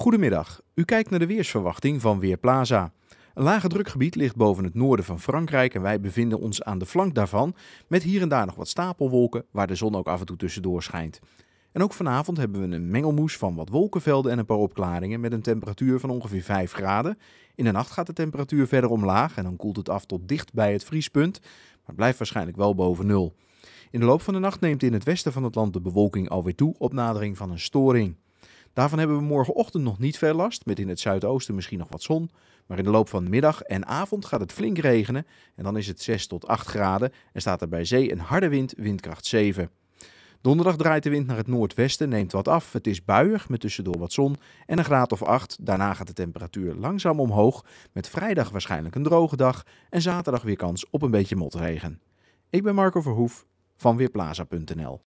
Goedemiddag. U kijkt naar de weersverwachting van Weerplaza. Een lage drukgebied ligt boven het noorden van Frankrijk en wij bevinden ons aan de flank daarvan met hier en daar nog wat stapelwolken waar de zon ook af en toe tussendoor schijnt. En ook vanavond hebben we een mengelmoes van wat wolkenvelden en een paar opklaringen met een temperatuur van ongeveer 5 graden. In de nacht gaat de temperatuur verder omlaag en dan koelt het af tot dicht bij het vriespunt, maar blijft waarschijnlijk wel boven nul. In de loop van de nacht neemt in het westen van het land de bewolking alweer toe op nadering van een storing. Daarvan hebben we morgenochtend nog niet veel last, met in het zuidoosten misschien nog wat zon. Maar in de loop van de middag en avond gaat het flink regenen en dan is het 6 tot 8 graden en staat er bij zee een harde wind, windkracht 7. Donderdag draait de wind naar het noordwesten, neemt wat af. Het is buiig met tussendoor wat zon en een graad of 8. Daarna gaat de temperatuur langzaam omhoog, met vrijdag waarschijnlijk een droge dag en zaterdag weer kans op een beetje motregen. Ik ben Marco Verhoef van Weerplaza.nl